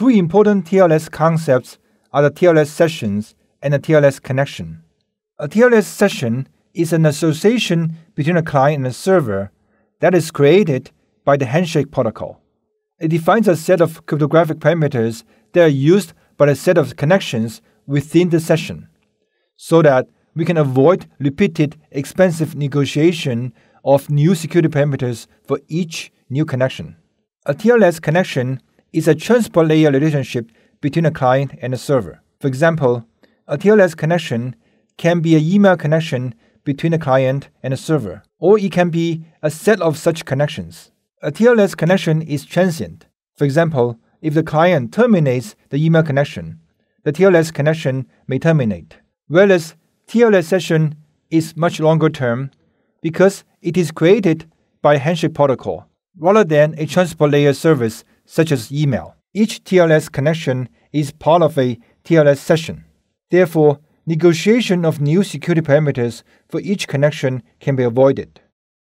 Two important TLS concepts are the TLS sessions and the TLS connection. A TLS session is an association between a client and a server that is created by the handshake protocol. It defines a set of cryptographic parameters that are used by a set of connections within the session, so that we can avoid repeated expensive negotiation of new security parameters for each new connection. A TLS connection is a transport layer relationship between a client and a server. For example, a TLS connection can be an email connection between a client and a server, or it can be a set of such connections. A TLS connection is transient. For example, if the client terminates the email connection, the TLS connection may terminate. Whereas TLS session is much longer term because it is created by handshake protocol rather than a transport layer service such as email. Each TLS connection is part of a TLS session. Therefore, negotiation of new security parameters for each connection can be avoided.